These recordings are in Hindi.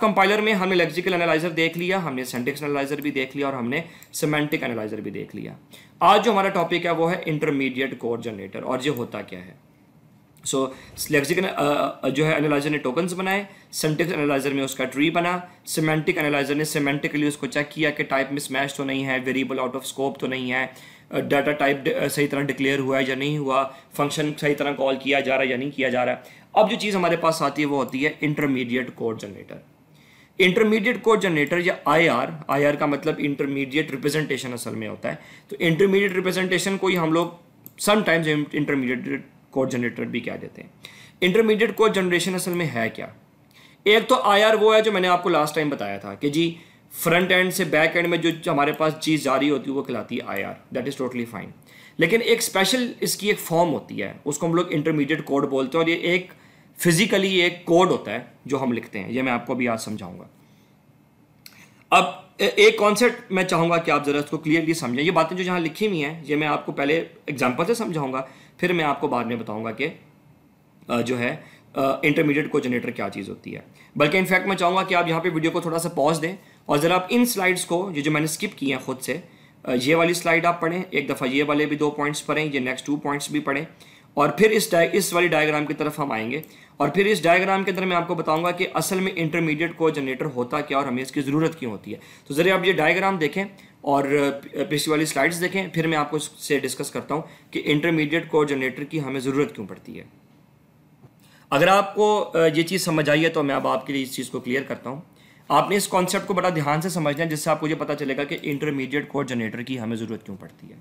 कंपाइलर में हमने लेक्सिकल एनालाइजर देख लिया हमने सेंटिक्स एनालाइजर भी देख लिया और हमने सिमेंटिक एनालाइजर भी देख लिया आज जो हमारा टॉपिक है वो है इंटरमीडिएट कोड जनरेटर और ये होता क्या है सो so, लेक्सिकल जो है एनालाइजर ने टोकन्स बनाए सेंटिक्स एनालाइजर में उसका ट्री बना सिमेंटिक एनालाइजर ने सिमेंटिकली उसको चेक किया कि टाइप में स्मैश तो नहीं है वेरिएबल आउट ऑफ स्कोप तो नहीं है डाटा टाइप सही तरह डिक्लेयर हुआ है या नहीं हुआ फंक्शन सही तरह कॉल किया जा रहा है या नहीं किया जा रहा है अब जो चीज़ हमारे पास आती है वो होती है intermediate code generator intermediate code generator या आईआर आईआर का मतलब इंटरमीडिएट रिप्रेजेंटेशन असल में होता है तो इंटरमीडिएट रिप्रेजेंटेशन को ही हम लोग समटाइम्स इंटरमीडिएट कोड जनरेटर भी कह देते हैं इंटरमीडिएट कोड जनरेशन असल में है क्या एक तो आईआर वो है जो मैंने आपको लास्ट टाइम बताया था कि जी फ्रंट एंड से बैक एंड में जो हमारे पास चीज़ जारी होती है वो कहलाती है I R that is totally fine लेकिन एक स्पेशल इसकी एक फॉर्म होती है उसको हम लोग इंटरमीडिएट कोड बोलते हैं और ये एक फिजिकली एक कोड होता है जो हम लिखते हैं ये मैं आपको अभी आज समझाऊंगा अब एक कॉन्सेप्ट मैं चाहूंगा कि आप जरा इसको क्लियरली समझें ये बातें जो यहां लिखी हुई हैं ये मैं आपको पहले एग्जाम्पल से समझाऊंगा फिर मैं आपको बाद में बताऊंगा कि जो है इंटरमीडिएट को जनरेटर क्या चीज़ होती है बल्कि इनफैक्ट मैं चाहूँगा कि आप यहाँ पे वीडियो को थोड़ा सा पॉज दें और ज़रा आप इन स्लाइड्स को ये जो मैंने स्किप की हैं खुद से ये वाली स्लाइड आप पढ़ें एक दफ़ा ये वाले भी दो पॉइंट्स पढ़ें ये नेक्स्ट टू पॉइंट्स भी पढ़ें और फिर इस इस वाली डायग्राम की तरफ हम आएंगे और फिर इस डायग्राम के अंदर मैं आपको बताऊंगा कि असल में इंटरमीडिएट को जनरेटर होता क्या और हमें इसकी ज़रूरत क्यों होती है तो ज़रिए आप ये डायग्राम देखें और पिछली वाली स्लाइड्स देखें फिर मैं आपको इससे डिस्कस करता हूँ कि इंटरमीडिएट को जनरेटर की हमें ज़रूरत क्यों पड़ती है अगर आपको ये चीज़ समझ आई है तो मैं अब आपके लिए इस चीज़ को क्लियर करता हूँ आपने इस कॉन्सेप्ट को बड़ा ध्यान से समझना है जिससे आपको ये पता चलेगा कि इंटरमीडिएट कोड जनरेटर की हमें ज़रूरत क्यों पड़ती है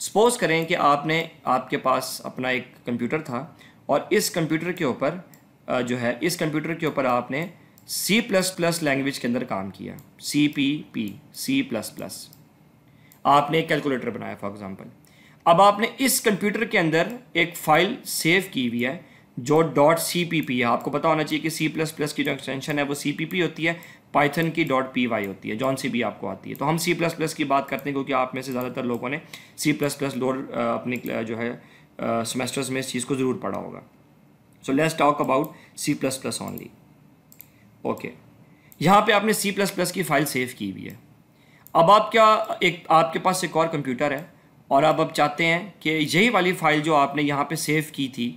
सपोज करें कि आपने आपके पास अपना एक कंप्यूटर था और इस कंप्यूटर के ऊपर जो है इस कंप्यूटर के ऊपर आपने सी प्लस प्लस लैंग्वेज के अंदर काम किया C P P C plus plus आपने एक कैलकुलेटर बनाया फॉर एग्ज़ाम्पल अब आपने इस कंप्यूटर के अंदर एक फ़ाइल सेव की हुई है जो डॉट सी पी पी है आपको पता होना चाहिए कि सी प्लस प्लस की जो एक्सटेंशन है वो सी पी पी होती है पाइथन की डॉट पी वाई होती है जॉन सी भी आपको आती है तो हम सी प्लस प्लस की बात करते हैं क्योंकि आप में से ज़्यादातर लोगों ने सी प्लस प्लस लोअर अपने जो है सेमेस्टर्स में इस चीज़ को ज़रूर पढ़ा होगा so let's talk about C plus plus only okay यहाँ पे आपने सी प्लस प्लस की फाइल सेव की हुई है अब आप क्या एक आपके पास एक और कंप्यूटर है और अब अब चाहते हैं कि यही वाली फाइल जो आपने यहाँ पे सेव की थी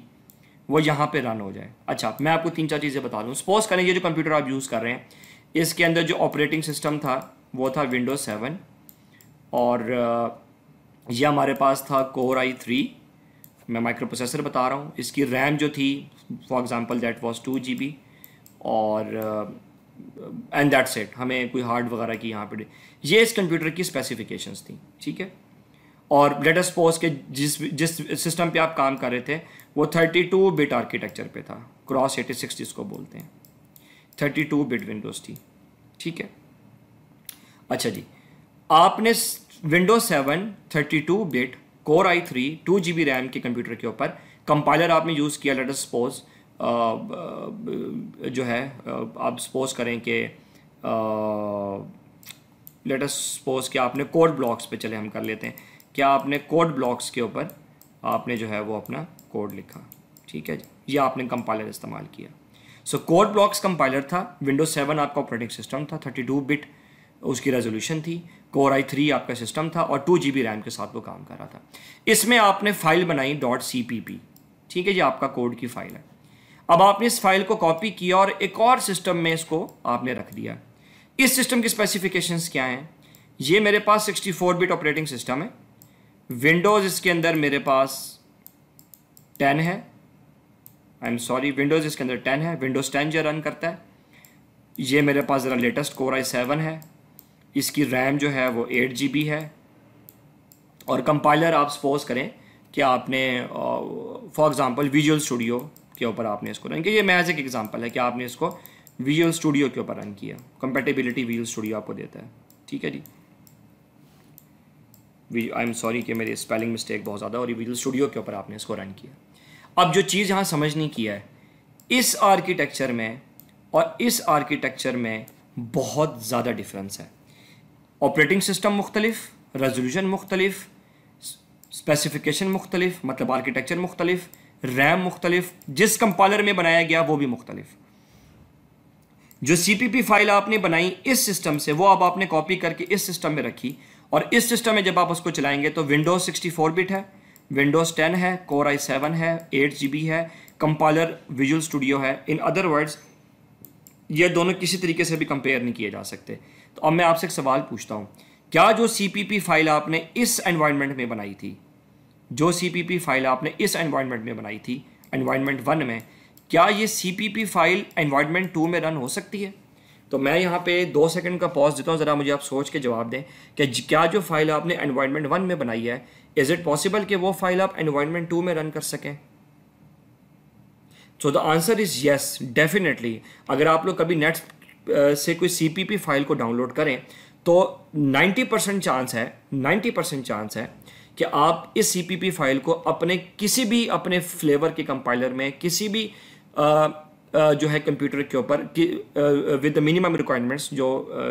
वो यहाँ पे रन हो जाए अच्छा मैं आपको तीन चार चीज़ें बता दूँ सपोज करें ये जो कंप्यूटर आप यूज़ कर रहे हैं इसके अंदर जो ऑपरेटिंग सिस्टम था वो था विंडो सेवन और यह हमारे पास था कोर आई थ्री मैं माइक्रो प्रोसेसर बता रहा हूँ इसकी रैम जो थी for example that was two G B और एंड दैट सेट हमें कोई हार्ड वगैरह की यहाँ पर ये इस कंप्यूटर की स्पेसिफिकेशंस थी ठीक है और लेट स्पोज के जिस जिस सिस्टम पे आप काम कर रहे थे वो थर्टी टू बिट आर्किटेक्चर पे था क्रॉस एटी सिक्स जिसको बोलते हैं थर्टी टू बिट विंडोज़ थी ठीक है अच्छा जी आपने Windows seven thirty two bit core i three two G B RAM के कंप्यूटर के ऊपर कंपाइलर आपने यूज़ किया लेटर सपोज जो है आप सपोज करें कि लेटर सपोज कि आपने कोड ब्लॉक्स पे चले हम कर लेते हैं क्या आपने कोड ब्लॉक्स के ऊपर आपने जो है वो अपना कोड लिखा ठीक है जी आपने कंपाइलर इस्तेमाल किया सो कोड ब्लॉक्स कंपाइलर था विंडोज सेवन आपका ऑपरेटिंग सिस्टम था थर्टी टू बिट उसकी रेजोल्यूशन थी कोर आई थ्री आपका सिस्टम था और टू जी बी रैम के साथ वो काम कर रहा था इसमें आपने फाइल बनाई डॉट सी पी पी ठीक है जी आपका कोड की फाइल है अब आपने इस फाइल को कॉपी किया और एक और सिस्टम में इसको आपने रख दिया इस सिस्टम की स्पेसिफिकेशन क्या हैं ये मेरे पास sixty four bit operating system है विंडोज़ इसके अंदर मेरे पास टेन है आई एम सॉरी विंडोज़ इसके अंदर टेन है विंडोज़ टेन जो रन करता है ये मेरे पास ज़रा लेटेस्ट कोर आई सेवन है इसकी रैम जो है वो एट जी बी है और कंपाइलर आप सपोज करें कि आपने फॉर एग्ज़ाम्पल विजुअल स्टूडियो के ऊपर आपने इसको रन किया ये मैज एक एग्ज़ाम्पल है कि आपने इसको विजुअल स्टूडियो के ऊपर रन किया कंपेटेबिलिटी विजुअल स्टूडियो आपको देता है ठीक है जी आई एम सॉरी कि मेरी स्पेलिंग मिस्टेक बहुत ज़्यादा और विजुअल स्टूडियो के ऊपर आपने इसको रन किया अब जो चीज़ यहाँ समझने की है इस आर्किटेक्चर में और इस आर्किटेक्चर में बहुत ज़्यादा डिफरेंस है ऑपरेटिंग सिस्टम मुख्तलिफ रेजोल्यूशन मुख्तलिफ स्पेसिफिकेशन मुख्तलिफ मतलब आर्किटेक्चर मुख्तलिफ रैम मुख्तलिफ जिस कंपाइलर में बनाया गया वो भी मुख्तलिफ जो सी पी पी फाइल आपने बनाई इस सिस्टम से वो अब आपने कॉपी करके इस सिस्टम में रखी और इस सिस्टम में जब आप उसको चलाएंगे तो विंडोज 64 बिट है विंडोज़ टेन है कोर आई सेवन है एट जी बी है कंपाइलर विजुअल स्टूडियो है इन अदर वर्ड्स ये दोनों किसी तरीके से भी कंपेयर नहीं किए जा सकते तो अब मैं आपसे एक सवाल पूछता हूँ क्या जो सी फाइल आपने इस एनवायरनमेंट में बनाई थी जो सी फाइल आपने इस एनवायरनमेंट में बनाई थी एनवायरनमेंट वन में क्या ये सी फाइल एनवायरनमेंट टू में रन हो सकती है तो मैं यहाँ पे दो सेकंड का पॉज देता हूँ ज़रा मुझे आप सोच के जवाब दें कि क्या जो फाइल आपने एनवायरनमेंट वन में बनाई है इज इट पॉसिबल कि वो फाइल आप एनवायरमेंट टू में रन कर सकें so the answer is yes definitely अगर आप लोग कभी नेट से कोई सी फाइल को डाउनलोड करें तो 90 परसेंट चांस है 90 परसेंट चांस है कि आप इस सी फाइल को अपने किसी भी अपने फ्लेवर के कंपाइलर में किसी भी आ, आ, जो है कंप्यूटर के ऊपर विद द मिनिमम रिक्वायरमेंट्स जो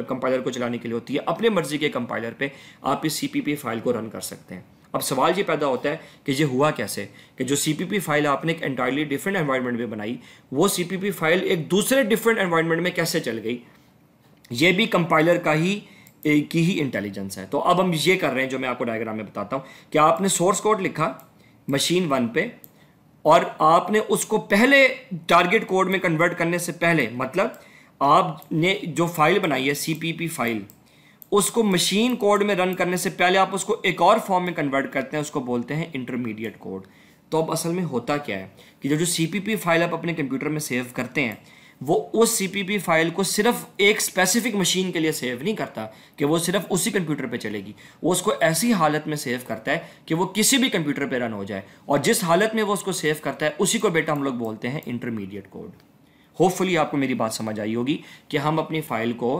कंपाइलर को चलाने के लिए होती है अपने मर्जी के कंपाइलर पे आप इस सी फाइल को रन कर सकते हैं अब सवाल ये पैदा होता है कि ये हुआ कैसे कि जो पी फाइल आपने एक एंटायरली डिफरेंट एनवायरनमेंट में बनाई वो पी फाइल एक दूसरे डिफरेंट एनवायरनमेंट में कैसे चल गई ये भी कंपाइलर का ही की ही इंटेलिजेंस है तो अब हम ये कर रहे हैं जो मैं आपको डायग्राम में बताता हूँ कि आपने सोर्स कोड लिखा मशीन वन पे और आपने उसको पहले टारगेट कोड में कन्वर्ट करने से पहले मतलब आपने जो फाइल बनाई है सी फाइल उसको मशीन कोड में रन करने से पहले आप उसको एक और फॉर्म में कन्वर्ट करते हैं उसको बोलते हैं इंटरमीडिएट कोड तो अब असल में होता क्या है कि जो जो सी फाइल आप अपने कंप्यूटर में सेव करते हैं वो उस सी फाइल को सिर्फ एक स्पेसिफिक मशीन के लिए सेव नहीं करता कि वो सिर्फ उसी कंप्यूटर पे चलेगी वो उसको ऐसी हालत में सेव करता है कि वो किसी भी कंप्यूटर पे रन हो जाए और जिस हालत में वो उसको सेव करता है उसी को बेटा हम लोग बोलते हैं इंटरमीडिएट कोड होपफुली आपको मेरी बात समझ आई होगी कि हम अपनी फाइल को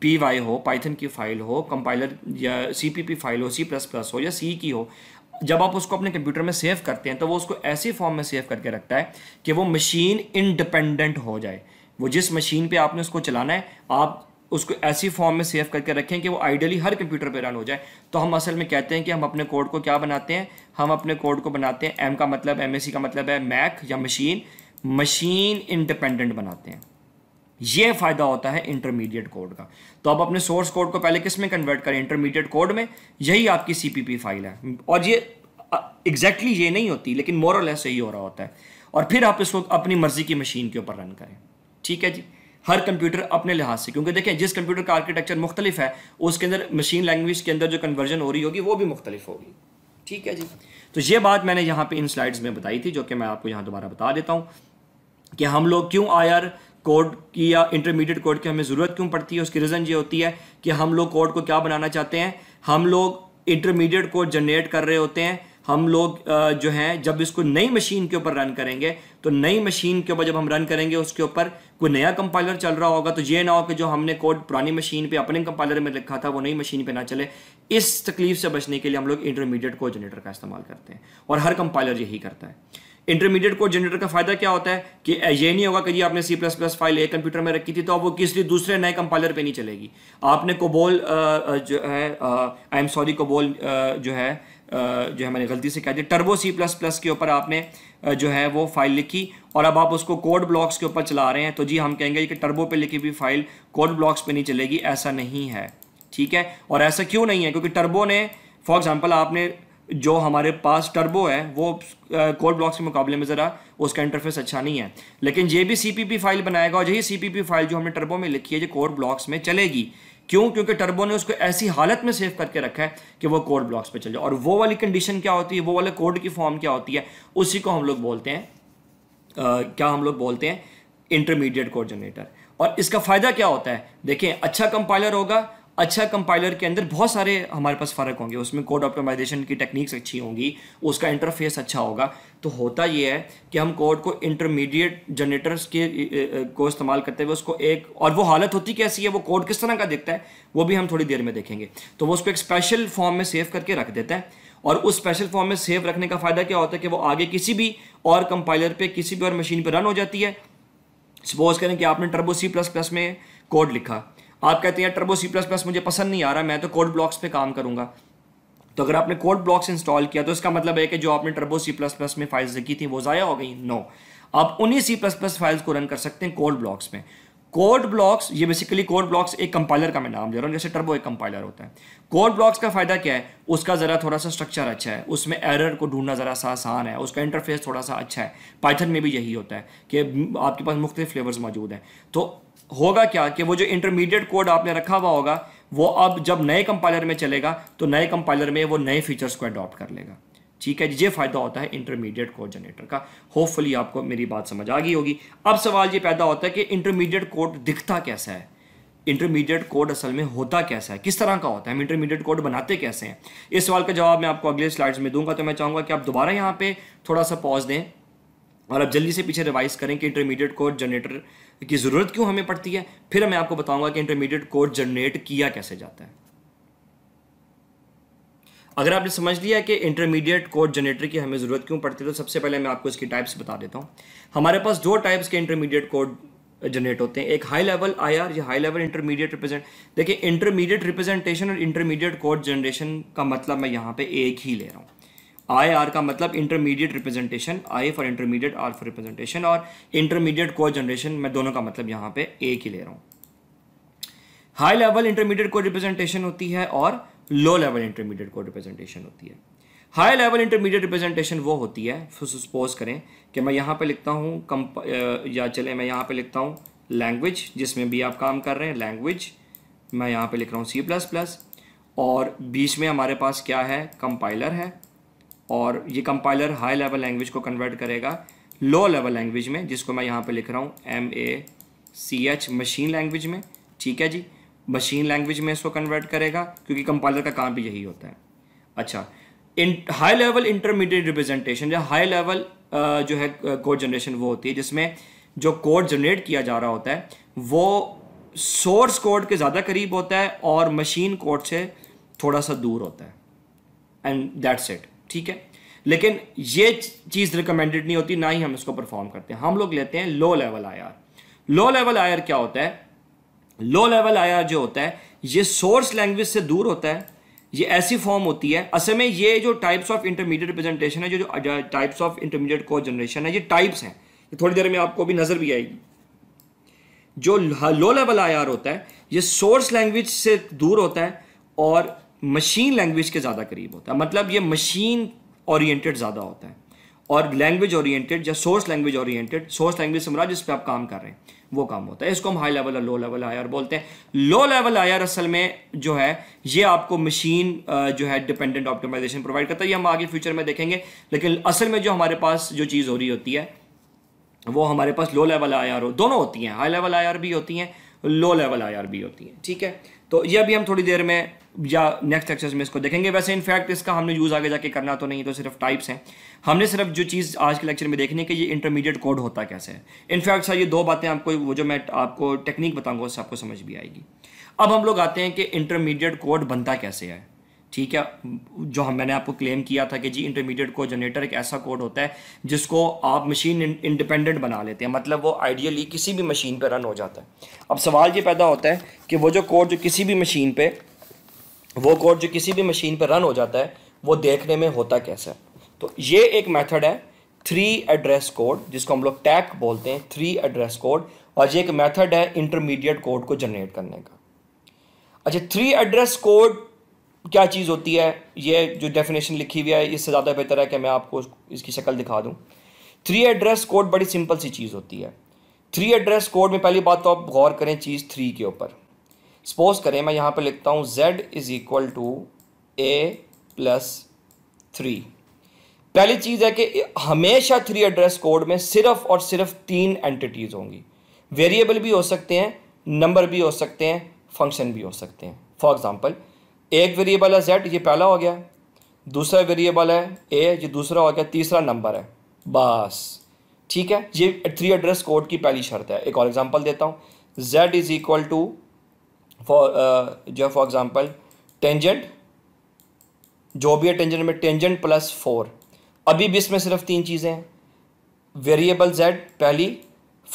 पी वाई हो पाइथन की फाइल हो कंपाइलर या सी पी पी फाइल हो सी प्लस प्लस हो या सी की हो जब आप उसको अपने कंप्यूटर में सेव करते हैं तो वो उसको ऐसी फॉर्म में सेव करके रखता है कि वो मशीन इंडिपेंडेंट हो जाए वो जिस मशीन पे आपने उसको चलाना है आप उसको ऐसी फॉर्म में सेव करके रखें कि वो आइडियली हर कंप्यूटर पे रन हो जाए तो हम असल में कहते हैं कि हम अपने कोड को क्या बनाते हैं हम अपने कोड को बनाते हैं एम का मतलब एम का मतलब है मैक या मशीन मशीन इंडिपेंडेंट बनाते हैं ये फायदा होता है इंटरमीडिएट कोड का तो आप अपने सोर्स कोड को पहले किस में कन्वर्ट करें इंटरमीडिएट कोड में यही आपकी सीपीपी फाइल है और ये एग्जैक्टली exactly ये नहीं होती लेकिन मोरल ऐसे ही हो रहा होता है और फिर आप इसको अपनी मर्जी की मशीन के ऊपर रन करें ठीक है जी हर कंप्यूटर अपने लिहाज से क्योंकि देखें जिस कंप्यूटर का आर्किटेक्चर मुख्तलिफ है उसके अंदर मशीन लैंग्वेज के अंदर जो कन्वर्जन हो रही होगी वो भी मुख्तलिफ होगी ठीक है जी तो ये बात मैंने यहाँ पे इन स्लाइड्स में बताई थी जो कि मैं आपको यहाँ दोबारा बता देता हूँ कि हम लोग क्यों आयर कोड की या इंटरमीडिएट कोड की हमें ज़रूरत क्यों पड़ती है उसकी रीज़न ये होती है कि हम लोग कोड को क्या बनाना चाहते हैं हम लोग इंटरमीडिएट कोड जनरेट कर रहे होते हैं हम लोग जो हैं जब इसको नई मशीन के ऊपर रन करेंगे तो नई मशीन के ऊपर जब हम रन करेंगे उसके ऊपर कोई नया कंपाइलर चल रहा होगा तो ये ना हो कि जो हमने कोड पुरानी मशीन पे अपने कंपाइलर में लिखा था वो नई मशीन पे ना चले इस तकलीफ से बचने के लिए हम लोग इंटरमीडिएट कोड जनरेटर का इस्तेमाल करते हैं और हर कंपाइलर यही करता है इंटरमीडिएट कोड जनरेटर का फायदा क्या होता है कि ये नहीं होगा कि जी आपने सी प्लस प्लस फाइल एक कंप्यूटर में रखी थी तो अब वो किसी दूसरे नए कंपाइलर पे नहीं चलेगी आपने कोबोल जो है आई एम सॉरी कोबोल जो है जो है मैंने गलती से कह दिया टर्बो सी प्लस प्लस के ऊपर आपने जो है वो फाइल लिखी और अब आप उसको कोड ब्लॉक्स के ऊपर चला रहे हैं तो जी हम कहेंगे कि टर्बो पर लिखी हुई फाइल कोड ब्लॉक्स पर नहीं चलेगी ऐसा नहीं है ठीक है और ऐसा क्यों नहीं है क्योंकि टर्बो ने फॉर एग्जाम्पल आपने जो हमारे पास टर्बो है वो कोड ब्लॉक्स के मुकाबले में ज़रा उसका इंटरफेस अच्छा नहीं है लेकिन ये भी सी फाइल बनाएगा और यही सी फाइल जो हमने टर्बो में लिखी है जो कोड ब्लॉक्स में चलेगी क्यों क्योंकि टर्बो ने उसको ऐसी हालत में सेव करके रखा है कि वो कोड ब्लॉक्स पे चल जाए और वो वाली कंडीशन क्या होती है वो वाले कोड की फॉर्म क्या होती है उसी को हम लोग बोलते हैं आ, क्या हम लोग बोलते हैं इंटरमीडिएट कोड जनरेटर और इसका फ़ायदा क्या होता है देखें अच्छा कंपाइलर होगा अच्छा कंपाइलर के अंदर बहुत सारे हमारे पास फ़र्क होंगे उसमें कोड ऑप्टोमाइजेशन की टेक्निक्स अच्छी होंगी उसका इंटरफेस अच्छा होगा तो होता ये है कि हम कोड को इंटरमीडिएट जनरेटर्स के को इस्तेमाल करते हुए उसको एक और वो हालत होती कैसी है वो कोड किस तरह का दिखता है वो भी हम थोड़ी देर में देखेंगे तो वो उसको एक स्पेशल फॉर्म में सेव करके रख देता है और उस स्पेशल फॉर्म में सेव रखने का फ़ायदा क्या होता है कि वो आगे किसी भी और कंपाइलर पर किसी भी और मशीन पर रन हो जाती है सपोज करें कि आपने टर्बो सी प्लस प्लस में कोड लिखा आप कहते हैं टर्बो सी प्लस प्लस मुझे पसंद नहीं आ रहा मैं तो कोड ब्लॉक्स पे काम करूंगा तो अगर आपने कोड ब्लॉक्स इंस्टॉल किया तो इसका मतलब है कि जो आपने टर्बो सी प्लस प्लस में फाइल्स लिखी थी वो ज़ाया हो गई नो आप उन्हीं सी प्लस प्लस फाइल्स को रन कर सकते हैं कोड ब्लॉक्स में कोड ब्लॉक्स ये बेसिकली कोड ब्लॉक्स एक कंपाइलर का मैं नाम दे रहा हूँ जैसे टर्बो एक कंपाइलर होता है कोड ब्लॉक्स का फायदा क्या है उसका ज़रा थोड़ा सा स्ट्रक्चर अच्छा है उसमें एरर को ढूंढना ज़रा सा आसान है उसका इंटरफेस थोड़ा सा अच्छा है पाइथन में भी यही होता है कि आपके पास मुख्तलिफ फ्लेवर्स मौजूद हैं तो होगा क्या कि वो जो इंटरमीडिएट कोड आपने रखा हुआ होगा वो अब जब नए कंपाइलर में चलेगा तो नए कंपाइलर में वो नए फीचर्स को अडॉप्ट कर लेगा ठीक है ये फ़ायदा होता है इंटरमीडिएट कोड जनरेटर का होपफुली आपको मेरी बात समझ आ गई होगी अब सवाल ये पैदा होता है कि इंटरमीडिएट कोड दिखता कैसा है इंटरमीडिएट कोड असल में होता कैसा है किस तरह का होता है हम इंटरमीडिएट कोड बनाते कैसे हैं इस सवाल का जवाब मैं आपको अगले स्लाइड्स में दूंगा तो मैं चाहूँगा कि आप दोबारा यहाँ पे थोड़ा सा पॉज दें और आप जल्दी से पीछे रिवाइज करें कि इंटरमीडिएट कोड जनरेटर की ज़रूरत क्यों हमें पड़ती है फिर मैं आपको बताऊंगा कि इंटरमीडिएट कोड जनरेट किया कैसे जाता है अगर आपने समझ लिया कि इंटरमीडिएट कोड जनरेटर की हमें ज़रूरत क्यों पड़ती है तो सबसे पहले मैं आपको इसकी टाइप्स बता देता हूँ हमारे पास दो टाइप्स के इंटरमीडिएट कोड जनरेट होते हैं एक हाई लेवल आई आर या हाई लेवल इंटरमीडिएट रिप्रेजेंट देखिए इंटरमीडिएट रिप्रेजेंटेशन और इंटरमीडिएट कोड जनरेशन का मतलब मैं यहाँ पे एक ही ले रहा हूँ आई आर का मतलब intermediate representation I for intermediate R for representation और इंटरमीडिएट को जनरेशन मैं दोनों का मतलब यहाँ पे एक ही ले रहा हूँ high level intermediate code representation होती है और low level intermediate code representation होती है हाई लेवल इंटरमीडिएट रिप्रेजेंटेशन वो होती है सपोज करें कि मैं यहाँ पे लिखता हूँ या चले मैं यहाँ पे लिखता हूँ लैंग्वेज जिसमें भी आप काम कर रहे हैं लैंग्वेज मैं यहाँ पे लिख रहा हूँ सी प्लस प्लस और बीच में हमारे पास क्या है कंपाइलर है और ये कंपाइलर हाई लेवल लैंग्वेज को कन्वर्ट करेगा लो लेवल लैंग्वेज में जिसको मैं यहाँ पे लिख रहा हूँ M A C H machine language में ठीक है जी मशीन लैंग्वेज में इसको कन्वर्ट करेगा क्योंकि कंपाइलर का काम भी यही होता है अच्छा इन हाई लेवल इंटरमीडिएट रिप्रेजेंटेशन या हाई लेवल जो है कोड जनरेशन वो होती है जिसमें जो कोड जनरेट किया जा रहा होता है वो सोर्स कोड के ज़्यादा करीब होता है और मशीन कोड से थोड़ा सा दूर होता है एंड दैट्स इट ठीक है लेकिन ये चीज़ रिकमेंडेड नहीं होती ना ही हम इसको परफॉर्म करते हैं हम लोग लेते हैं low level I low level I क्या होता है लो लेवल आई जो होता है ये सोर्स लैंग्वेज से दूर होता है ये ऐसी फॉर्म होती है असल में ये जो टाइप्स ऑफ इंटरमीडिएट रिप्रेजेंटेशन है जो types of intermediate code generation है ये टाइप्स हैं ये थोड़ी देर में आपको भी नज़र भी आएगी जो लो लेवल आई होता है ये सोर्स लैंग्वेज से दूर होता है और मशीन लैंग्वेज के ज़्यादा करीब होता है मतलब ये मशीन ओरिएंटेड ज़्यादा होता है और लैंग्वेज ओरिएंटेड या source language oriented source language से जिस पर आप काम कर रहे हैं वो काम होता है इसको हम हाई लेवल और लो लेवल आयर बोलते हैं लो लेवल आयर असल में जो है ये आपको मशीन जो है डिपेंडेंट ऑप्टिमाइजेशन प्रोवाइड करता है ये हम आगे फ्यूचर में देखेंगे लेकिन असल में जो हमारे पास जो चीज़ हो रही होती है वो हमारे पास लो लेवल आई आर दोनों होती हैं हाई लेवल आई आर भी होती हैं लो लेवल आई होती है ठीक है तो ये भी हम थोड़ी देर में या नेक्स्ट लेक्चर्स में इसको देखेंगे वैसे इनफैक्ट इसका हमने यूज़ आगे जाके करना तो नहीं तो सिर्फ टाइप्स हैं हमने सिर्फ जो चीज़ आज के लेक्चर में देखने की ये इंटरमीडिएट कोड होता कैसे है इनफैक्ट सर ये दो बातें आपको वो जो मैं आपको टेक्निक बताऊंगा उससे आपको समझ भी आएगी अब हम लोग आते हैं कि इंटरमीडिएट कोड बनता कैसे है ठीक है जो हम मैंने आपको क्लेम किया था कि जी इंटरमीडिएट को जनरेटर एक ऐसा कोड होता है जिसको आप मशीन इंडिपेंडेंट बना लेते हैं मतलब वो आइडियली किसी भी मशीन पर रन हो जाता है अब सवाल ये पैदा होता है कि वो जो कोड जो किसी भी मशीन पे वो कोड जो किसी भी मशीन पर रन हो जाता है वो देखने में होता कैसा तो ये एक मैथड है थ्री एड्रेस कोड जिसको हम लोग टैक बोलते हैं थ्री एड्रेस कोड और ये एक मेथड है इंटरमीडिएट कोड को जनरेट करने का अच्छा थ्री एड्रेस कोड क्या चीज़ होती है ये जो डेफिनेशन लिखी हुई है इससे ज़्यादा बेहतर है कि मैं आपको इसकी शक्ल दिखा दूँ थ्री एड्रेस कोड बड़ी सिंपल सी चीज़ होती है थ्री एड्रेस कोड में पहली बात तो आप गौर करें चीज़ थ्री के ऊपर सपोज करें मैं यहाँ पर लिखता हूँ Z is equal to A plus three पहली चीज़ है कि हमेशा थ्री एड्रेस कोड में सिर्फ और सिर्फ तीन एंटिटीज़ होंगी वेरिएबल भी हो सकते हैं नंबर भी हो सकते हैं फंक्शन भी हो सकते हैं फॉर एग्ज़ाम्पल एक वेरिएबल है जेड ये पहला हो गया दूसरा वेरिएबल है ए ये दूसरा हो गया तीसरा नंबर है बस ठीक है ये थ्री एड्रेस कोड की पहली शर्त है एक और एग्जांपल देता हूँ Z is equal to four जो है फॉर एग्जांपल टेंजेंट जो भी है टेंजेंट में टेंजेंट प्लस फोर अभी भी इसमें सिर्फ तीन चीज़ें हैं वेरिएबल जेड पहली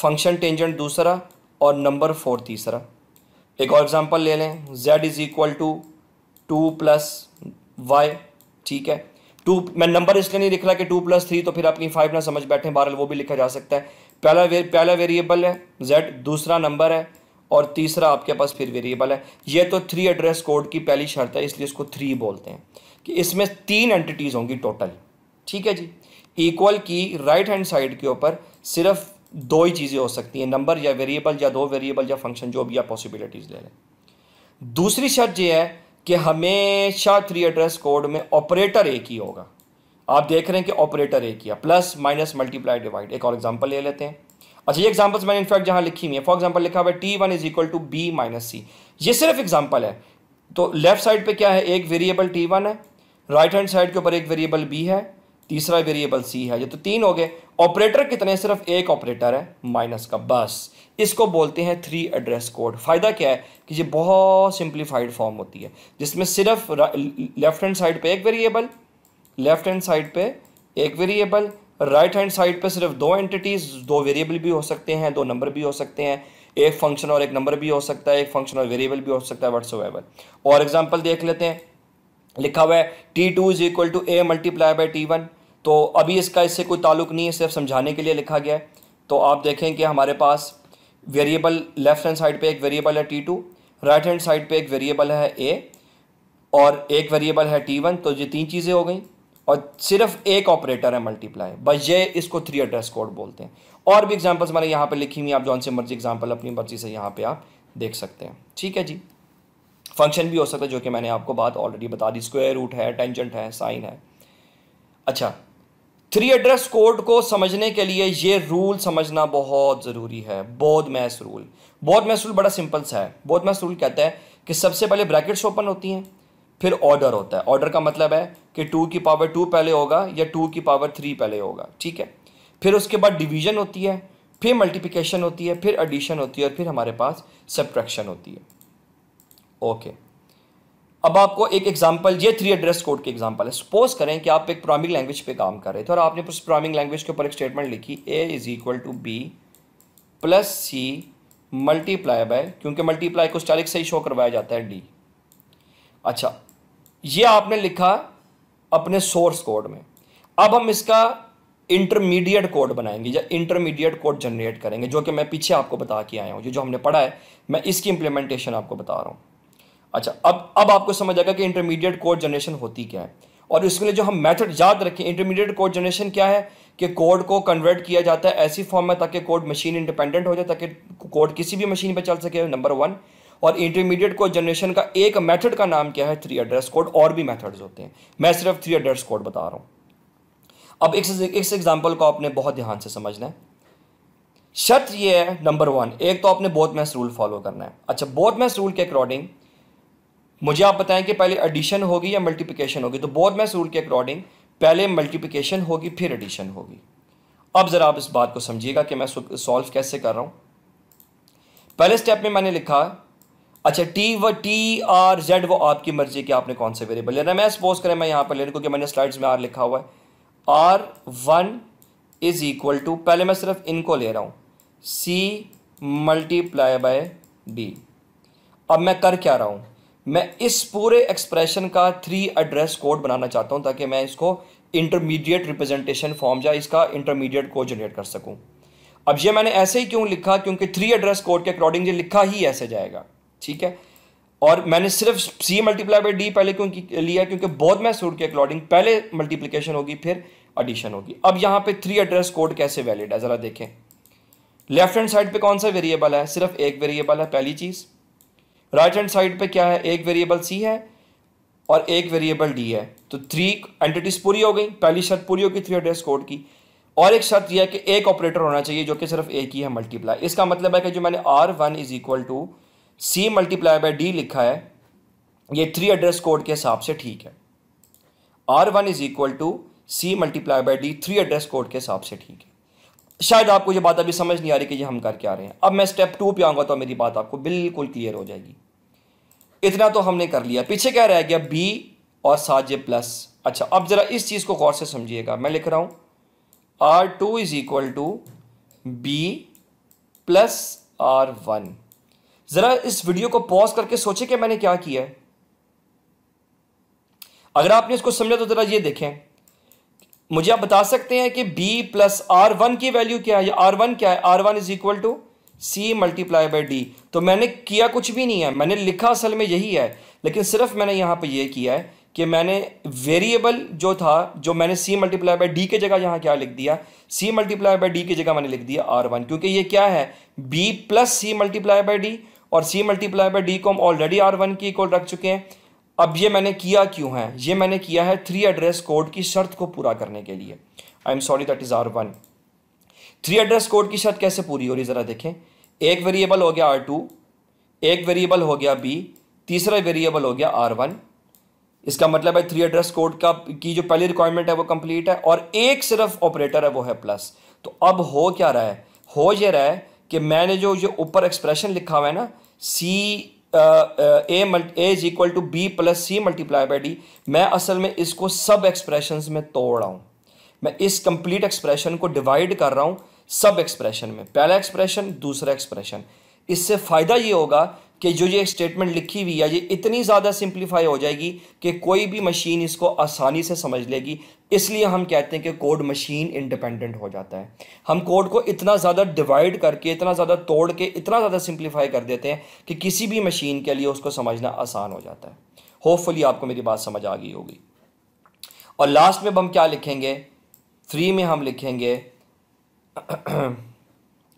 फंक्शन टेंजेंट दूसरा और नंबर फोर तीसरा एक और एग्जाम्पल ले लें Z is equal to two plus Y ठीक है टू मैं नंबर इसलिए नहीं लिख रहा कि टू प्लस थ्री तो फिर अपनी फाइव ना समझ बैठे बहरहाल वो भी लिखा जा सकता है पहला वे, पहला वेरिएबल है जेड दूसरा नंबर है और तीसरा आपके पास फिर वेरिएबल है ये तो थ्री एड्रेस कोड की पहली शर्त है इसलिए इसको थ्री बोलते हैं कि इसमें तीन एंटिटीज़ होंगी टोटल ठीक है जी इक्वल की राइट हैंड साइड के ऊपर सिर्फ दो ही चीज़ें हो सकती हैं नंबर या वेरिएबल या दो वेरिएबल या फंक्शन जो भी आप पॉसिबिलिटीज़ ले लें दूसरी शर्त ये है कि हमेशा थ्री एड्रेस कोड में ऑपरेटर एक ही होगा आप देख रहे हैं कि ऑपरेटर एक ही है प्लस माइनस मल्टीप्लाई डिवाइड एक और एग्जांपल ले लेते हैं अच्छा ये एग्जांपल्स मैंने इनफैक्ट जहां लिखी हुई है फॉर एग्जांपल लिखा हुआ है T one is equal to B minus C ये सिर्फ एग्जांपल है तो लेफ्ट साइड पे क्या है एक वेरिएबल टी वन है राइट हैंड साइड के ऊपर एक वेरिएबल बी है तीसरा वेरिएबल सी है ये तो तीन हो गए ऑपरेटर कितने सिर्फ एक ऑपरेटर है माइनस का बस इसको बोलते हैं थ्री एड्रेस कोड फ़ायदा क्या है कि ये बहुत सिंप्लीफाइड फॉर्म होती है जिसमें सिर्फ लेफ्ट हैंड साइड पे एक वेरिएबल लेफ्ट हैंड साइड पे एक वेरिएबल राइट हैंड साइड पे सिर्फ दो एंटिटीज़ दो वेरिएबल भी हो सकते हैं दो नंबर भी हो सकते हैं एक फंक्शन और एक नंबर भी हो सकता है एक फंक्शन और वेरिएबल भी हो सकता है वट्स और एग्जाम्पल देख लेते हैं लिखा हुआ है T two is equal to A multiply by T one तो अभी इसका इससे कोई ताल्लुक नहीं है सिर्फ समझाने के लिए लिखा गया है तो आप देखें कि हमारे पास वेरिएबल लेफ्ट हैंड साइड पे एक वेरिएबल है T two right hand side पे एक वेरिएबल है ए और एक वेरिएबल है टी वन तो ये तीन चीज़ें हो गई और सिर्फ एक ऑपरेटर है मल्टीप्लाई बस ये इसको थ्री एड्रेस कोड बोलते हैं और भी एग्जाम्पल्स मैंने यहाँ पर लिखी हुई आप जौन से मर्जी एग्जाम्पल अपनी मर्जी से यहाँ पर आप देख सकते हैं ठीक है जी फंक्शन भी हो सकता है जो कि मैंने आपको बात ऑलरेडी बता दी स्क्वायर रूट है टेंजेंट है साइन है अच्छा थ्री एड्रेस कोड को समझने के लिए ये रूल समझना बहुत ज़रूरी है BODMAS rule BODMAS rule बड़ा सिंपल सा है बोध मैस रूल कहता है कि सबसे पहले ब्रैकेट्स ओपन होती हैं फिर ऑर्डर होता है ऑर्डर का मतलब है कि टू की पावर टू पहले होगा या टू की पावर थ्री पहले होगा ठीक है फिर उसके बाद डिवीजन होती है फिर मल्टीप्लिकेशन होती है फिर एडिशन होती है और फिर हमारे पास सब्ट्रैक्शन होती है ओके अब आपको एक एग्जांपल ये थ्री एड्रेस कोड की एग्जांपल है सपोज करें कि आप एक प्रोग्रामिंग लैंग्वेज पे काम कर रहे थे और आपने उस प्रोग्रामिंग लैंग्वेज के ऊपर एक स्टेटमेंट लिखी a is equal to b plus c multiply by क्योंकि मल्टीप्लाई को स्टारिक से ही शो करवाया जाता है डी अच्छा ये आपने लिखा अपने सोर्स कोड में अब हम इसका इंटरमीडिएट कोड बनाएंगे या इंटरमीडिएट कोड जनरेट करेंगे जो कि मैं पीछे आपको बता के आया हूँ जो हमने पढ़ा है मैं इसकी इंप्लीमेंटेशन आपको बता रहा हूँ अच्छा अब अब आपको समझ आएगा कि इंटरमीडिएट कोड जनरेशन होती क्या है और इसके लिए जो हम मेथड याद रखें इंटरमीडिएट कोड जनरेशन क्या है कि कोड को कन्वर्ट किया जाता है ऐसी फॉर्म में ताकि कोड मशीन इंडिपेंडेंट हो जाए ताकि कोड किसी भी मशीन पर चल सके नंबर वन और इंटरमीडिएट कोड जनरेशन का एक मेथड का नाम क्या है थ्री एड्रेस कोड और भी मेथड्स होते हैं मैं सिर्फ थ्री एड्रेस कोड बता रहा हूँ अब एक इस एग्जाम्पल को आपने बहुत ध्यान से समझना है शर्त ये है नंबर वन एक तो आपने बोथ मैस रूल फॉलो करना है अच्छा बोथ मैस रूल के अकॉर्डिंग मुझे आप बताएं कि पहले एडिशन होगी या मल्टीप्लिकेशन होगी तो बोध मैस रूल के अकॉर्डिंग पहले मल्टीप्लिकेशन होगी फिर एडिशन होगी अब ज़रा आप इस बात को समझिएगा कि मैं सॉल्व कैसे कर रहा हूँ पहले स्टेप में मैंने लिखा अच्छा टी व टी आर जेड वो आपकी मर्जी कि आपने कौन से वेरिएबल लेना है मैं सपोज करें मैं यहाँ पर ले को क्योंकि मैंने स्लाइड्स में आर लिखा हुआ है r one is equal to पहले मैं सिर्फ इनको ले रहा हूँ सी मल्टीप्लाई बाय बी अब मैं कर क्या रहा हूँ मैं इस पूरे एक्सप्रेशन का थ्री एड्रेस कोड बनाना चाहता हूं ताकि मैं इसको इंटरमीडिएट रिप्रेजेंटेशन फॉर्म या इसका इंटरमीडिएट कोड जनरेट कर सकूं अब ये मैंने ऐसे ही क्यों लिखा क्योंकि थ्री एड्रेस कोड के अकॉर्डिंग ये लिखा ही ऐसे जाएगा ठीक है और मैंने सिर्फ सी मल्टीप्लाई बाई डी पहले क्योंकि लिया क्योंकि बहुत मैं सूट के अकॉर्डिंग पहले मल्टीप्लीकेशन होगी फिर एडिशन होगी अब यहाँ पर थ्री एड्रेस कोड कैसे वैलिड है ज़रा देखें लेफ्ट हैंड साइड पे कौन सा वेरिएबल है सिर्फ एक वेरिएबल है पहली चीज़ राइट हैंड साइड पे क्या है एक वेरिएबल सी है और एक वेरिएबल डी है तो थ्री एंटिटीज पूरी हो गई पहली शर्त पूरी होगी थ्री एड्रेस कोड की और एक शर्त यह है कि एक ऑपरेटर होना चाहिए जो कि सिर्फ एक ही है मल्टीप्लाई इसका मतलब है कि जो मैंने r one is equal to c multiply by d लिखा है ये थ्री एड्रेस कोड के हिसाब से ठीक है r one is equal to c multiply by d three address code के हिसाब से ठीक है शायद आपको ये बात अभी समझ नहीं आ रही कि ये हम करके आ रहे हैं अब मैं स्टेप टू पे आऊँगा तो मेरी बात आपको बिल्कुल क्लियर हो जाएगी इतना तो हमने कर लिया पीछे क्या रह गया बी और साथ ये प्लस अच्छा अब ज़रा इस चीज़ को गौर से समझिएगा मैं लिख रहा हूँ r two is equal to b plus r one ज़रा इस वीडियो को पॉज करके सोचे कि मैंने क्या किया है अगर आपने इसको समझा तो ज़रा ये देखें मुझे आप बता सकते हैं कि b प्लस आर वन की वैल्यू क्या है या आर वन क्या है r one is equal to c multiply by d तो मैंने किया कुछ भी नहीं है मैंने लिखा असल में यही है लेकिन सिर्फ मैंने यहाँ पर यह किया है कि मैंने वेरिएबल जो था जो मैंने सी मल्टीप्लाई बाई डी की जगह यहाँ क्या लिख दिया सी मल्टीप्लाई बाई डी की जगह मैंने लिख दिया आर वन क्योंकि ये क्या है b plus c multiply by d और सी मल्टीप्लाई बाई डी को हम ऑलरेडी आर वन की इक्वल रख चुके हैं अब ये मैंने किया क्यों है ये मैंने किया है थ्री एड्रेस कोड की शर्त को पूरा करने के लिए I am sorry that is r one three address code की शर्त कैसे पूरी हो रही ज़रा देखें एक वेरिएबल हो गया आर टू एक वेरिएबल हो गया बी तीसरा वेरिएबल हो गया आर वन इसका मतलब है थ्री एड्रेस कोड का की जो पहली रिक्वायरमेंट है वो कंप्लीट है और एक सिर्फ ऑपरेटर है वो है प्लस तो अब हो क्या रहा है हो ये रहा है कि मैंने जो ये ऊपर एक्सप्रेशन लिखा हुआ है ना c a a is equal to b plus c multiply by d मैं असल में इसको सब एक्सप्रेशन में तोड़ रहा हूँ मैं इस कंप्लीट एक्सप्रेशन को डिवाइड कर रहा हूँ सब एक्सप्रेशन में पहला एक्सप्रेशन दूसरा एक्सप्रेशन इससे फ़ायदा ये होगा कि जो ये स्टेटमेंट लिखी हुई है ये इतनी ज़्यादा सिंप्लीफाई हो जाएगी कि कोई भी मशीन इसको आसानी से समझ लेगी इसलिए हम कहते हैं कि कोड मशीन इंडिपेंडेंट हो जाता है हम कोड को इतना ज़्यादा डिवाइड करके इतना ज़्यादा तोड़ के इतना ज़्यादा सिंप्लीफाई कर देते हैं कि किसी भी मशीन के लिए उसको समझना आसान हो जाता है होपफुली आपको मेरी बात समझ आ गई होगी और लास्ट में हम क्या लिखेंगे थ्री में हम लिखेंगे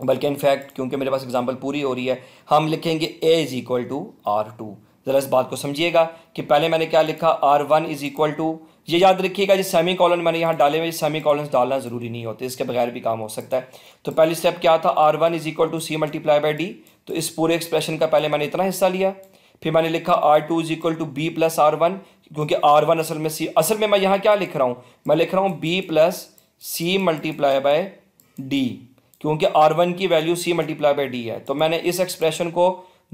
बल्कि इनफैक्ट क्योंकि मेरे पास एग्जाम्पल पूरी हो रही है हम लिखेंगे a is equal to r two ज़रा इस बात को समझिएगा कि पहले मैंने क्या लिखा r one is equal to ये याद रखिएगा जो सेमी कॉलन मैंने यहाँ डाले हुए सेमी कॉलन डालना ज़रूरी नहीं होते इसके बगैर भी काम हो सकता है तो पहले स्टेप क्या था r one is equal to c multiply by d तो इस पूरे एक्सप्रेशन का पहले मैंने इतना हिस्सा लिया फिर मैंने लिखा r two is equal to b plus r one क्योंकि आर वन असल में सी असल में मैं यहाँ क्या लिख रहा हूँ मैं लिख रहा हूँ b plus c multiply by d क्योंकि आर वन की value c multiply by d है तो मैंने इस एक्सप्रेशन को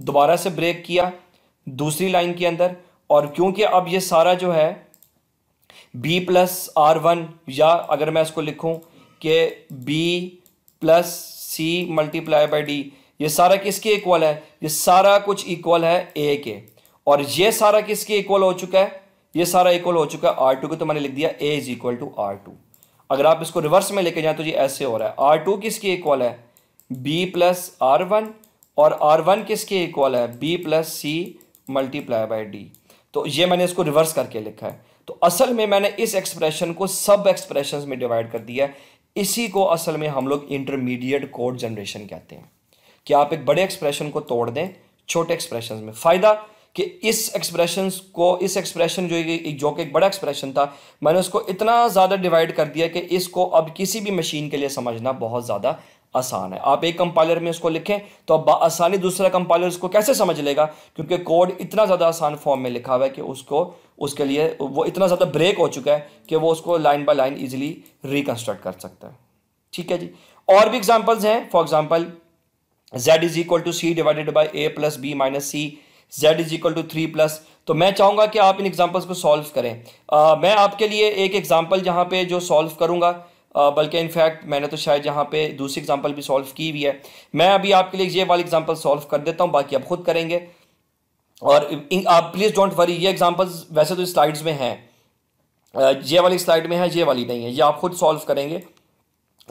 दोबारा से ब्रेक किया दूसरी लाइन के अंदर और क्योंकि अब ये सारा जो है बी प्लस आर वन या अगर मैं इसको लिखूं कि b plus c multiply by d ये सारा किसके इक्वल है ये सारा कुछ इक्वल है ए के और ये सारा किसके इक्वल हो चुका है ये सारा इक्वल हो चुका है आर टू के तो मैंने लिख दिया a is equal to r two अगर आप इसको रिवर्स में लेके जाएं तो ये ऐसे हो रहा है आर टू किसके इक्वल है बी प्लस आर वन और आर वन किसके इक्वल है b plus c multiply by d तो ये मैंने इसको रिवर्स करके लिखा है तो असल में मैंने इस एक्सप्रेशन को सब एक्सप्रेशन में डिवाइड कर दिया है इसी को असल में हम लोग इंटरमीडिएट कोड जनरेशन कहते हैं कि आप एक बड़े एक्सप्रेशन को तोड़ दें छोटे एक्सप्रेशन में फ़ायदा कि इस एक्सप्रेशन को इस एक्सप्रेशन जो जो कि एक बड़ा एक्सप्रेशन था मैंने उसको इतना ज़्यादा डिवाइड कर दिया कि इसको अब किसी भी मशीन के लिए समझना बहुत ज़्यादा आसान है आप एक कंपाइलर में उसको लिखें तो अब आसानी दूसरा कंपाइलर उसको कैसे समझ लेगा क्योंकि कोड इतना ज़्यादा आसान फॉर्म में लिखा हुआ है कि उसको उसके लिए वो इतना ज़्यादा ब्रेक हो चुका है कि वो उसको line by line easily reconstruct कर सकता है ठीक है जी और भी एग्जाम्पल्स हैं for example z is equal to c divided by a plus b minus c z is equal to three plus तो मैं चाहूँगा कि आप इन एग्जाम्पल्स को सॉल्व करें आ, मैं आपके लिए एक एग्जाम्पल जहाँ पे जो सॉल्व करूँगा बल्कि इनफैक्ट मैंने तो शायद यहाँ पे दूसरी एग्जाम्पल भी सॉल्व की हुई है मैं अभी आपके लिए ये वाली एग्जाम्पल सॉल्व कर देता हूँ बाकी आप खुद करेंगे और आप प्लीज़ डोंट वरी ये एग्जाम्पल्स वैसे तो स्लाइड्स में हैं ये वाली स्लाइड में है ये वाली नहीं है ये आप खुद सॉल्व करेंगे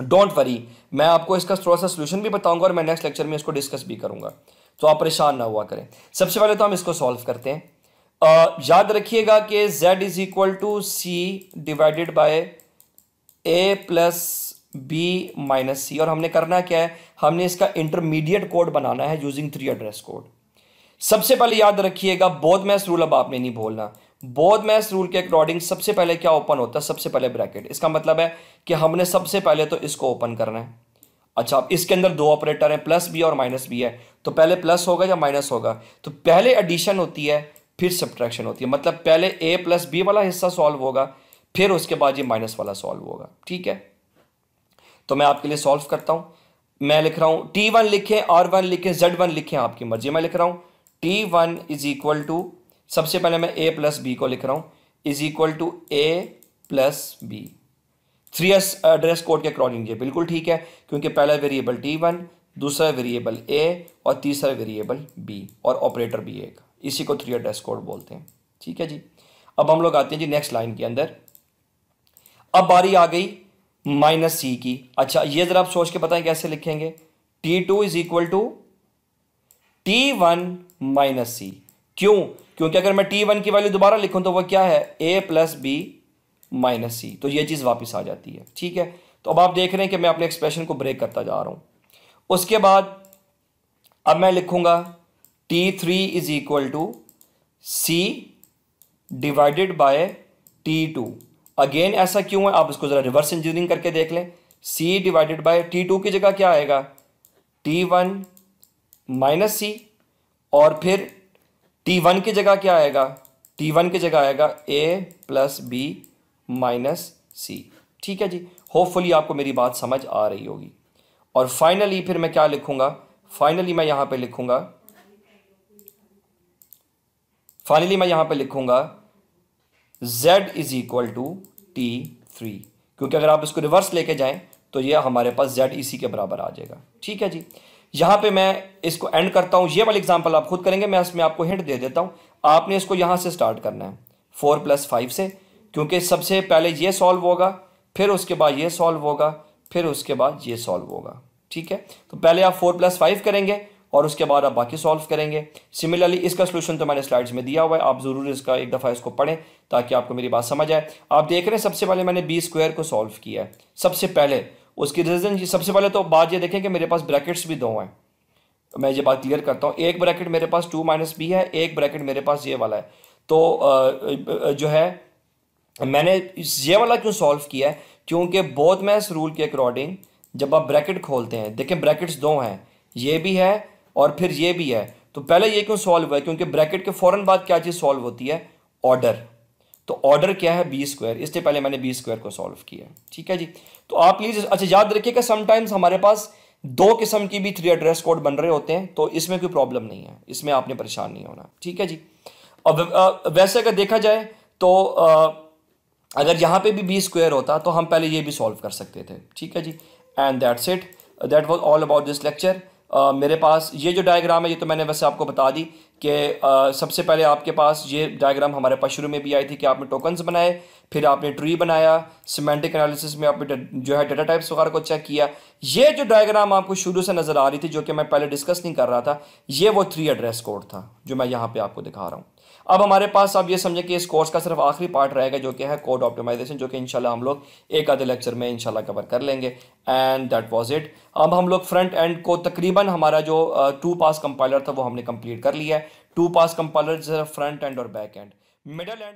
डोंट वरी मैं आपको इसका थोड़ा सा सोल्यूशन भी बताऊंगा और मैं नेक्स्ट लेक्चर में इसको डिस्कस भी करूंगा तो आप परेशान ना हुआ करें सबसे पहले तो हम इसको सॉल्व करते हैं आ, याद रखिएगा कि z is equal to c divided by a plus b minus c और हमने करना क्या है हमने इसका इंटरमीडिएट कोड बनाना है यूजिंग थ्री एड्रेस कोड सबसे पहले याद रखिएगा बोध मैस रूल अब आपने नहीं बोलना बोध मैस रूल के अकॉर्डिंग सबसे पहले क्या ओपन होता है सबसे पहले ब्रैकेट इसका मतलब है कि हमने सबसे पहले तो इसको ओपन करना है अच्छा अब इसके अंदर दो ऑपरेटर हैं प्लस भी और माइनस भी है तो पहले प्लस होगा या माइनस होगा तो पहले एडिशन होती है फिर सब्ट्रैक्शन होती है मतलब पहले ए प्लस बी वाला हिस्सा सॉल्व होगा फिर उसके बाद ये माइनस वाला सॉल्व होगा ठीक है तो मैं आपके लिए सॉल्व करता हूँ मैं लिख रहा हूँ टी वन लिखें आर वन लिखें जेड वन लिखें आपकी मर्जी मैं लिख रहा हूं t one is equal to सबसे पहले मैं ए प्लस बी को लिख रहा हूँ is equal to A plus b three address code के अकॉर्डिंग ये बिल्कुल ठीक है क्योंकि पहला वेरिएबल टी वन दूसरा वेरिएबल ए और तीसरा वेरिएबल बी और ऑपरेटर भी एक इसी को थ्री ड्रेस कोड बोलते हैं ठीक है जी अब हम लोग आते हैं जी नेक्स्ट लाइन के अंदर अब बारी आ गई माइनस सी की अच्छा ये ज़रा आप सोच के बताएं कैसे लिखेंगे t two is equal to t one minus c क्यों क्योंकि अगर मैं टी वन की वैल्यू दोबारा लिखूं तो वह क्या है a plus b minus c तो ये चीज़ वापस आ जाती है ठीक है तो अब आप देख रहे हैं कि मैं अपने एक्सप्रेशन को ब्रेक करता जा रहा हूँ उसके बाद अब मैं लिखूँगा t three is equal to c divided by t two again ऐसा क्यों है आप इसको ज़रा रिवर्स इंजीनियरिंग करके देख लें c divided by t two की जगह क्या आएगा टी वन माइनस सी और फिर टी वन की जगह क्या आएगा टी वन की जगह आएगा a plus b minus c ठीक है जी होपफुली आपको मेरी बात समझ आ रही होगी और फाइनली फिर मैं क्या लिखूंगा फाइनली मैं यहां पे लिखूंगा फाइनली मैं यहां पे लिखूंगा z is equal to t three क्योंकि अगर आप इसको रिवर्स लेके जाएं तो ये हमारे पास z इसी e के बराबर आ जाएगा ठीक है जी यहां पे मैं इसको एंड करता हूँ ये वाला एग्जाम्पल आप खुद करेंगे मैं इसमें आपको हिंट दे देता हूं आपने इसको यहां से स्टार्ट करना है फोर प्लस फाइव से क्योंकि सबसे पहले ये सॉल्व होगा फिर उसके बाद ये सॉल्व होगा फिर उसके बाद ये सॉल्व होगा ठीक है तो पहले आप फोर प्लस फाइव करेंगे और उसके बाद आप बाकी सॉल्व करेंगे सिमिलरली इसका सोल्यूशन तो मैंने स्लाइड्स में दिया हुआ है आप ज़रूर इसका एक दफ़ा इसको पढ़ें ताकि आपको मेरी बात समझ आए आप देख रहे हैं सबसे पहले मैंने बी स्क्वायर को सॉल्व किया है सबसे पहले उसकी रीज़न सबसे पहले तो बात ये देखें कि मेरे पास ब्रैकेट्स भी दो हैं मैं ये बात क्लियर करता हूँ एक ब्रैकेट मेरे पास टू माइनस बी है एक ब्रैकेट मेरे पास ये वाला है तो जो है मैंने ये वाला क्यों सॉल्व किया है क्योंकि बहुत मैथ रूल के अकॉर्डिंग जब आप ब्रैकेट खोलते हैं देखें ब्रैकेट्स दो हैं ये भी है और फिर ये भी है तो पहले ये क्यों सॉल्व हुआ है क्योंकि ब्रैकेट के फ़ौर बाद क्या चीज़ सॉल्व होती है ऑर्डर तो ऑर्डर क्या है बी स्क्वायर इससे पहले मैंने बी स्क्वायर को सॉल्व किया ठीक है जी तो आप प्लीज़ अच्छा याद रखिएगा समटाइम्स हमारे पास दो किस्म की भी थ्री एड्रेस कोड बन रहे होते हैं तो इसमें कोई प्रॉब्लम नहीं है इसमें आपने परेशान नहीं होना ठीक है जी अब वैसे अगर देखा जाए तो आ, अगर यहाँ पे भी बी स्क्वायर होता तो हम पहले ये भी सॉल्व कर सकते थे ठीक है जी and that's it that was all about this lecture मेरे पास ये जो डायग्राम है ये तो मैंने वैसे आपको बता दी कि uh, सबसे पहले आपके पास ये डायग्राम हमारे पास शुरू में भी आई थी कि आपने टोकन्स बनाए फिर आपने ट्री बनाया सिमेंटिक एनालिसिस में आपने जो है डेटा टाइप्स वगैरह को चेक किया ये जो डायग्राम आपको शुरू से नज़र आ रही थी जो कि मैं पहले डिस्कस नहीं कर रहा था ये वो थ्री एड्रेस कोड था जो मैं यहाँ पर आपको दिखा रहा हूँ अब हमारे पास आप ये समझें कि इस कोर्स का सिर्फ आखिरी पार्ट रहेगा जो कि है कोड ऑप्टिमाइजेशन जो कि इंशाल्लाह हम लोग एक आधे लेक्चर में इंशाल्लाह कवर कर लेंगे एंड दैट वाज इट अब हम लोग फ्रंट एंड को तकरीबन हमारा जो टू पास कंपाइलर था वो हमने कंप्लीट कर लिया है टू पास कंपाइलर सिर्फ फ्रंट एंड और बैक एंड मिडल एंड